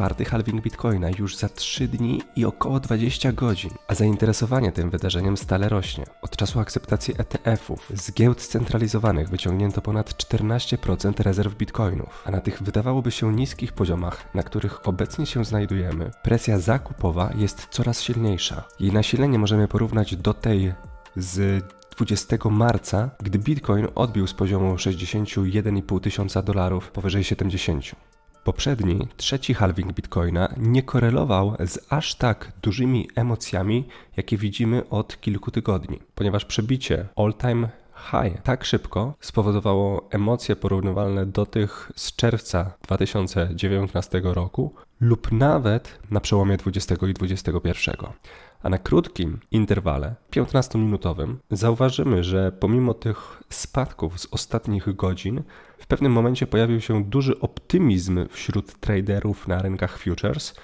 czwarty halving Bitcoina już za 3 dni i około 20 godzin, a zainteresowanie tym wydarzeniem stale rośnie. Od czasu akceptacji ETF-ów z giełd scentralizowanych wyciągnięto ponad 14% rezerw bitcoinów, a na tych wydawałoby się niskich poziomach, na których obecnie się znajdujemy, presja zakupowa jest coraz silniejsza. Jej nasilenie możemy porównać do tej z 20 marca, gdy Bitcoin odbił z poziomu 61,5 tysiąca dolarów powyżej 70. Poprzedni, trzeci halving bitcoina nie korelował z aż tak dużymi emocjami, jakie widzimy od kilku tygodni, ponieważ przebicie all-time high tak szybko spowodowało emocje porównywalne do tych z czerwca 2019 roku lub nawet na przełomie 20 i 21. A na krótkim interwale, 15-minutowym, zauważymy, że pomimo tych spadków z ostatnich godzin, w pewnym momencie pojawił się duży optymizm wśród traderów na rynkach futures –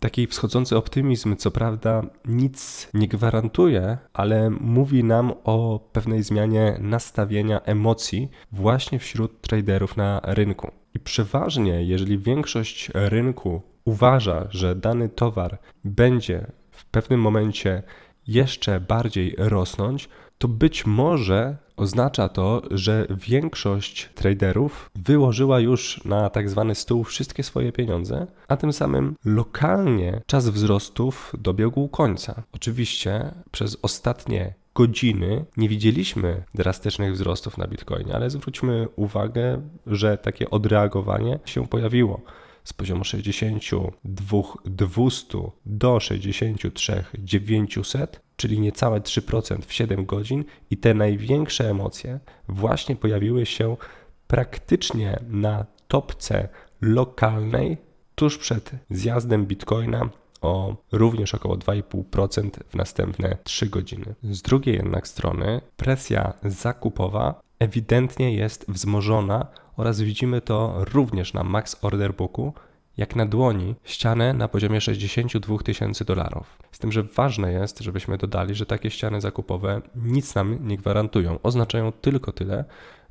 Taki wschodzący optymizm, co prawda, nic nie gwarantuje, ale mówi nam o pewnej zmianie nastawienia emocji właśnie wśród traderów na rynku. I przeważnie, jeżeli większość rynku uważa, że dany towar będzie w pewnym momencie jeszcze bardziej rosnąć, to być może oznacza to, że większość traderów wyłożyła już na tak zwany stół wszystkie swoje pieniądze, a tym samym lokalnie czas wzrostów dobiegł końca. Oczywiście przez ostatnie godziny nie widzieliśmy drastycznych wzrostów na Bitcoinie, ale zwróćmy uwagę, że takie odreagowanie się pojawiło z poziomu 62 200 do 63 900, czyli niecałe 3% w 7 godzin i te największe emocje właśnie pojawiły się praktycznie na topce lokalnej tuż przed zjazdem Bitcoina o również około 2,5% w następne 3 godziny. Z drugiej jednak strony presja zakupowa ewidentnie jest wzmożona oraz widzimy to również na max order booku, jak na dłoni ścianę na poziomie 62 tysięcy dolarów. Z tym, że ważne jest, żebyśmy dodali, że takie ściany zakupowe nic nam nie gwarantują. Oznaczają tylko tyle,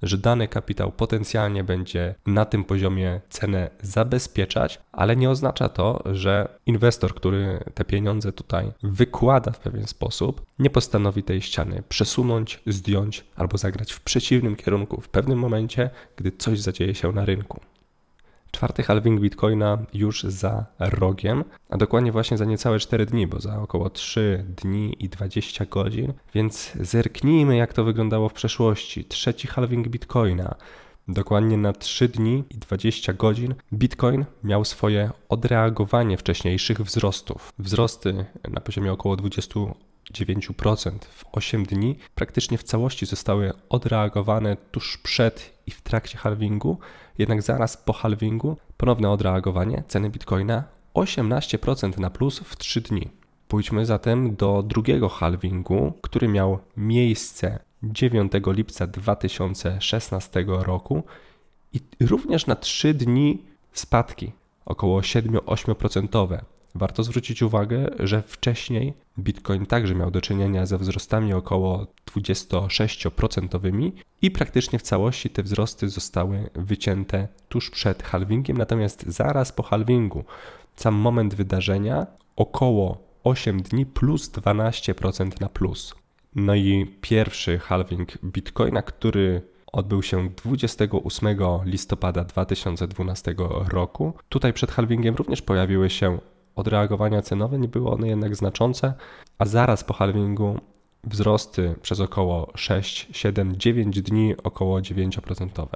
że dany kapitał potencjalnie będzie na tym poziomie cenę zabezpieczać, ale nie oznacza to, że inwestor, który te pieniądze tutaj wykłada w pewien sposób, nie postanowi tej ściany przesunąć, zdjąć albo zagrać w przeciwnym kierunku w pewnym momencie, gdy coś zadzieje się na rynku. Czwarty halving Bitcoina już za rogiem, a dokładnie właśnie za niecałe 4 dni, bo za około 3 dni i 20 godzin. Więc zerknijmy, jak to wyglądało w przeszłości. Trzeci halving Bitcoina. Dokładnie na 3 dni i 20 godzin Bitcoin miał swoje odreagowanie wcześniejszych wzrostów. Wzrosty na poziomie około 20. 9% w 8 dni praktycznie w całości zostały odreagowane tuż przed i w trakcie halvingu, jednak zaraz po halvingu ponowne odreagowanie ceny bitcoina 18% na plus w 3 dni. Pójdźmy zatem do drugiego halvingu, który miał miejsce 9 lipca 2016 roku i również na 3 dni spadki około 7-8%. Warto zwrócić uwagę, że wcześniej Bitcoin także miał do czynienia ze wzrostami około 26% i praktycznie w całości te wzrosty zostały wycięte tuż przed halvingiem, natomiast zaraz po halvingu, sam moment wydarzenia, około 8 dni plus 12% na plus. No i pierwszy halving Bitcoina, który odbył się 28 listopada 2012 roku. Tutaj przed halvingiem również pojawiły się odreagowania cenowe, nie były one jednak znaczące, a zaraz po halvingu wzrosty przez około 6, 7, 9 dni około 9%.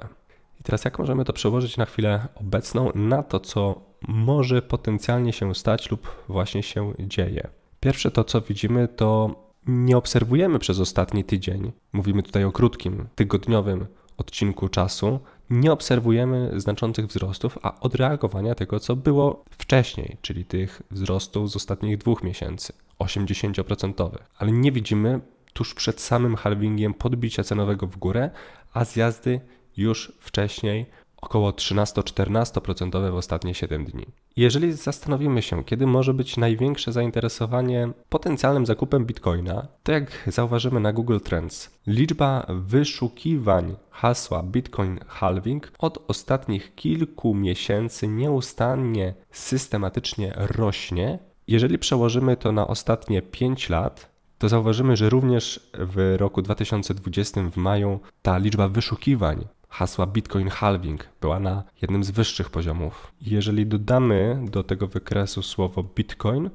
I teraz jak możemy to przełożyć na chwilę obecną na to, co może potencjalnie się stać lub właśnie się dzieje? Pierwsze to, co widzimy, to nie obserwujemy przez ostatni tydzień, mówimy tutaj o krótkim, tygodniowym odcinku czasu, nie obserwujemy znaczących wzrostów, a odreagowania tego, co było wcześniej, czyli tych wzrostów z ostatnich dwóch miesięcy, 80%. Ale nie widzimy tuż przed samym halvingiem podbicia cenowego w górę, a zjazdy już wcześniej około 13-14% w ostatnie 7 dni. Jeżeli zastanowimy się, kiedy może być największe zainteresowanie potencjalnym zakupem bitcoina, to jak zauważymy na Google Trends, liczba wyszukiwań hasła Bitcoin halving od ostatnich kilku miesięcy nieustannie systematycznie rośnie. Jeżeli przełożymy to na ostatnie 5 lat, to zauważymy, że również w roku 2020 w maju ta liczba wyszukiwań hasła Bitcoin halving była na jednym z wyższych poziomów. Jeżeli dodamy do tego wykresu słowo Bitcoin,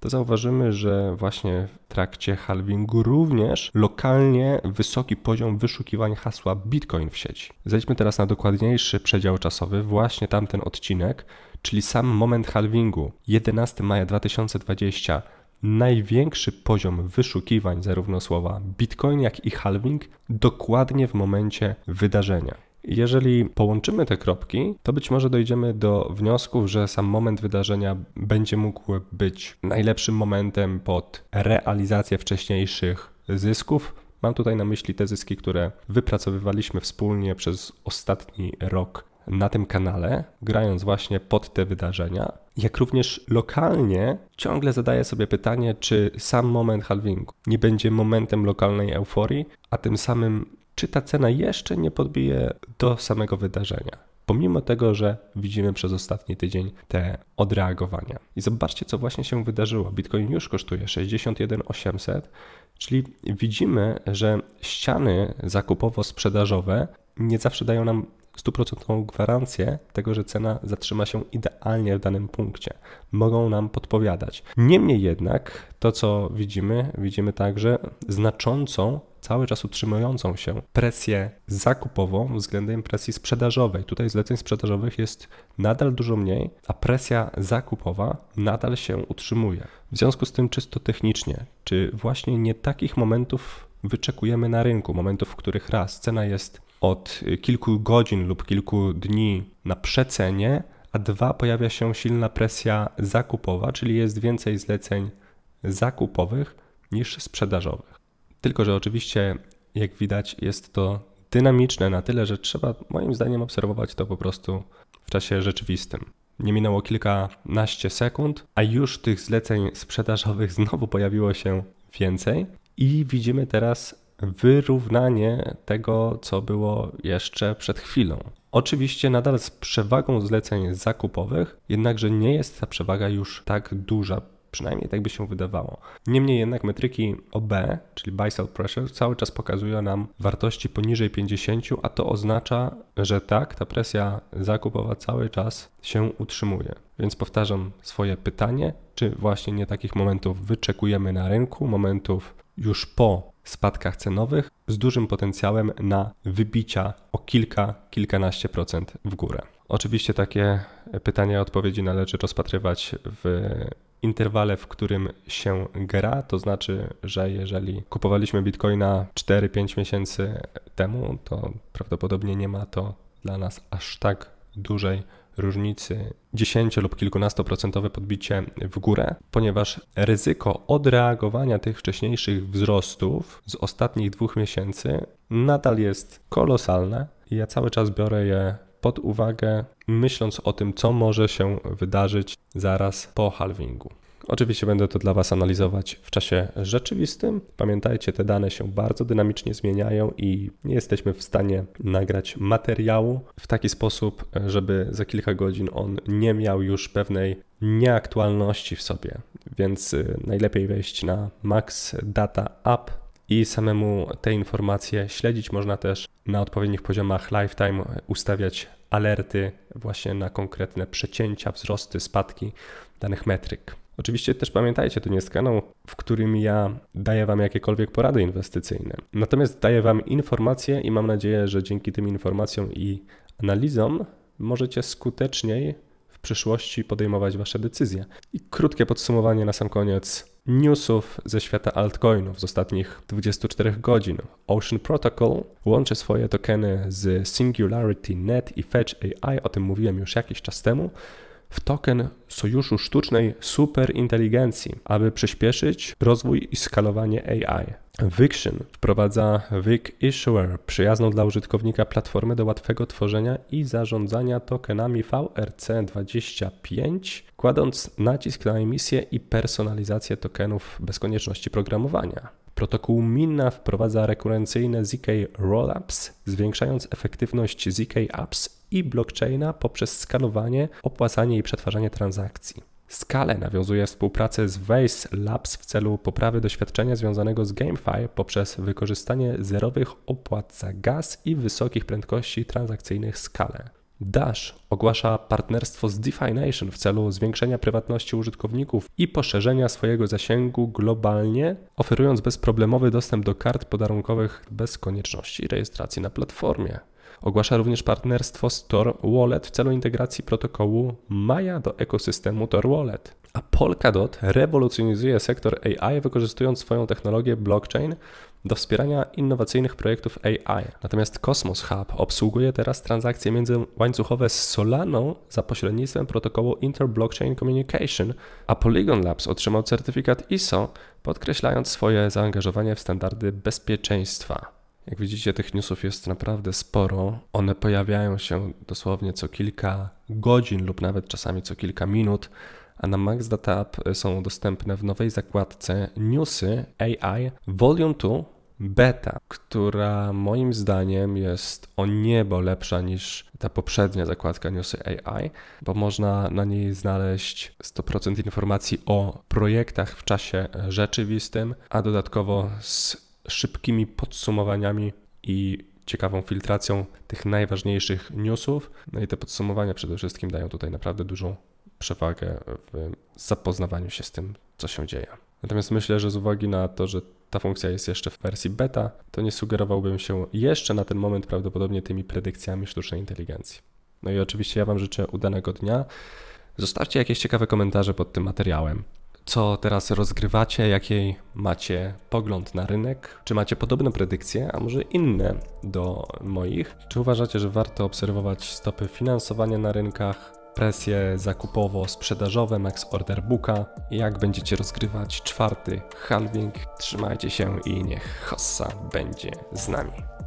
to zauważymy, że właśnie w trakcie halvingu również lokalnie wysoki poziom wyszukiwań hasła Bitcoin w sieci. Zejdźmy teraz na dokładniejszy przedział czasowy, właśnie tamten odcinek, czyli sam moment halvingu, 11 maja 2020 największy poziom wyszukiwań zarówno słowa Bitcoin, jak i halving dokładnie w momencie wydarzenia. Jeżeli połączymy te kropki, to być może dojdziemy do wniosków, że sam moment wydarzenia będzie mógł być najlepszym momentem pod realizację wcześniejszych zysków. Mam tutaj na myśli te zyski, które wypracowywaliśmy wspólnie przez ostatni rok na tym kanale, grając właśnie pod te wydarzenia, jak również lokalnie ciągle zadaję sobie pytanie, czy sam moment halvingu nie będzie momentem lokalnej euforii, a tym samym czy ta cena jeszcze nie podbije do samego wydarzenia. Pomimo tego, że widzimy przez ostatni tydzień te odreagowania. I zobaczcie, co właśnie się wydarzyło. Bitcoin już kosztuje 61 800, czyli widzimy, że ściany zakupowo-sprzedażowe nie zawsze dają nam stuprocentową gwarancję tego, że cena zatrzyma się idealnie w danym punkcie. Mogą nam podpowiadać. Niemniej jednak to, co widzimy, widzimy także znaczącą cały czas utrzymującą się presję zakupową względem presji sprzedażowej. Tutaj zleceń sprzedażowych jest nadal dużo mniej, a presja zakupowa nadal się utrzymuje. W związku z tym czysto technicznie, czy właśnie nie takich momentów wyczekujemy na rynku, momentów, w których raz cena jest od kilku godzin lub kilku dni na przecenie, a dwa pojawia się silna presja zakupowa, czyli jest więcej zleceń zakupowych niż sprzedażowych. Tylko, że oczywiście, jak widać, jest to dynamiczne na tyle, że trzeba moim zdaniem obserwować to po prostu w czasie rzeczywistym. Nie minęło kilkanaście sekund, a już tych zleceń sprzedażowych znowu pojawiło się więcej. I widzimy teraz wyrównanie tego, co było jeszcze przed chwilą. Oczywiście nadal z przewagą zleceń zakupowych, jednakże nie jest ta przewaga już tak duża, przynajmniej tak by się wydawało. Niemniej jednak metryki OB, czyli Buy Sell Pressure, cały czas pokazują nam wartości poniżej 50, a to oznacza, że tak, ta presja zakupowa cały czas się utrzymuje. Więc powtarzam swoje pytanie, czy właśnie nie takich momentów wyczekujemy na rynku, momentów już po spadkach cenowych z dużym potencjałem na wybicia o kilka, kilkanaście procent w górę. Oczywiście takie pytania i odpowiedzi należy rozpatrywać w interwale, w którym się gra, to znaczy, że jeżeli kupowaliśmy bitcoina 4-5 miesięcy temu, to prawdopodobnie nie ma to dla nas aż tak dużej różnicy 10 lub kilkunastoprocentowe podbicie w górę, ponieważ ryzyko odreagowania tych wcześniejszych wzrostów z ostatnich dwóch miesięcy nadal jest kolosalne i ja cały czas biorę je pod uwagę, myśląc o tym, co może się wydarzyć zaraz po halvingu. Oczywiście będę to dla Was analizować w czasie rzeczywistym. Pamiętajcie, te dane się bardzo dynamicznie zmieniają i nie jesteśmy w stanie nagrać materiału w taki sposób, żeby za kilka godzin on nie miał już pewnej nieaktualności w sobie. Więc y, najlepiej wejść na Max Data App i samemu te informacje śledzić. Można też na odpowiednich poziomach lifetime ustawiać alerty właśnie na konkretne przecięcia, wzrosty, spadki danych metryk. Oczywiście też pamiętajcie, to nie jest kanał, w którym ja daję Wam jakiekolwiek porady inwestycyjne. Natomiast daję Wam informacje i mam nadzieję, że dzięki tym informacjom i analizom możecie skuteczniej w przyszłości podejmować Wasze decyzje. I krótkie podsumowanie na sam koniec newsów ze świata altcoinów z ostatnich 24 godzin. Ocean Protocol łączy swoje tokeny z Singularity Net i Fetch AI, o tym mówiłem już jakiś czas temu w token Sojuszu Sztucznej Superinteligencji, aby przyspieszyć rozwój i skalowanie AI. Viction wprowadza Vic Issuer, przyjazną dla użytkownika platformę do łatwego tworzenia i zarządzania tokenami VRC25, kładąc nacisk na emisję i personalizację tokenów bez konieczności programowania. Protokół Minna wprowadza rekurencyjne ZK Rollups, zwiększając efektywność ZK Apps i blockchaina poprzez skanowanie, opłacanie i przetwarzanie transakcji. Skale nawiązuje współpracę z Waze Labs w celu poprawy doświadczenia związanego z GameFi poprzez wykorzystanie zerowych opłat za gaz i wysokich prędkości transakcyjnych skale. Dash ogłasza partnerstwo z DeFi Nation w celu zwiększenia prywatności użytkowników i poszerzenia swojego zasięgu globalnie, oferując bezproblemowy dostęp do kart podarunkowych bez konieczności rejestracji na platformie. Ogłasza również partnerstwo z Tor Wallet w celu integracji protokołu Maja do ekosystemu Tor Wallet. A Polkadot rewolucjonizuje sektor AI, wykorzystując swoją technologię blockchain do wspierania innowacyjnych projektów AI. Natomiast Cosmos Hub obsługuje teraz transakcje międzyłańcuchowe z Solaną za pośrednictwem protokołu Interblockchain Communication, a Polygon Labs otrzymał certyfikat ISO, podkreślając swoje zaangażowanie w standardy bezpieczeństwa. Jak widzicie, tych newsów jest naprawdę sporo. One pojawiają się dosłownie co kilka godzin lub nawet czasami co kilka minut, a na Max Data App są dostępne w nowej zakładce Newsy AI Volume 2 Beta, która moim zdaniem jest o niebo lepsza niż ta poprzednia zakładka Newsy AI, bo można na niej znaleźć 100% informacji o projektach w czasie rzeczywistym, a dodatkowo z szybkimi podsumowaniami i ciekawą filtracją tych najważniejszych newsów. No i te podsumowania przede wszystkim dają tutaj naprawdę dużą przewagę w zapoznawaniu się z tym, co się dzieje. Natomiast myślę, że z uwagi na to, że ta funkcja jest jeszcze w wersji beta, to nie sugerowałbym się jeszcze na ten moment prawdopodobnie tymi predykcjami sztucznej inteligencji. No i oczywiście ja Wam życzę udanego dnia. Zostawcie jakieś ciekawe komentarze pod tym materiałem co teraz rozgrywacie, jakiej macie pogląd na rynek, czy macie podobne predykcje, a może inne do moich, czy uważacie, że warto obserwować stopy finansowania na rynkach, presje zakupowo-sprzedażowe max order booka, jak będziecie rozgrywać czwarty halving. Trzymajcie się i niech Hossa będzie z nami.